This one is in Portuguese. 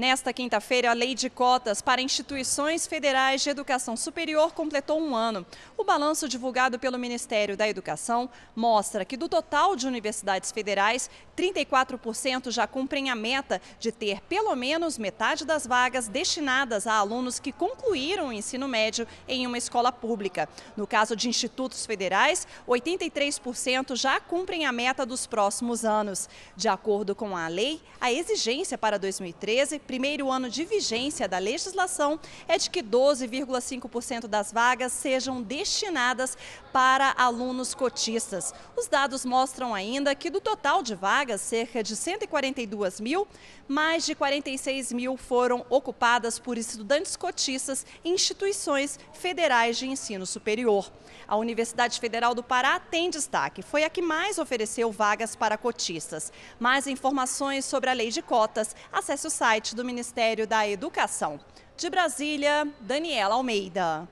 Nesta quinta-feira, a Lei de Cotas para Instituições Federais de Educação Superior completou um ano. O balanço divulgado pelo Ministério da Educação mostra que, do total de universidades federais, 34% já cumprem a meta de ter pelo menos metade das vagas destinadas a alunos que concluíram o ensino médio em uma escola pública. No caso de institutos federais, 83% já cumprem a meta dos próximos anos. De acordo com a lei, a exigência para 2013 primeiro ano de vigência da legislação é de que 12,5% das vagas sejam destinadas para alunos cotistas. Os dados mostram ainda que do total de vagas, cerca de 142 mil, mais de 46 mil foram ocupadas por estudantes cotistas em instituições federais de ensino superior. A Universidade Federal do Pará tem destaque, foi a que mais ofereceu vagas para cotistas. Mais informações sobre a lei de cotas, acesse o site do do Ministério da Educação. De Brasília, Daniela Almeida.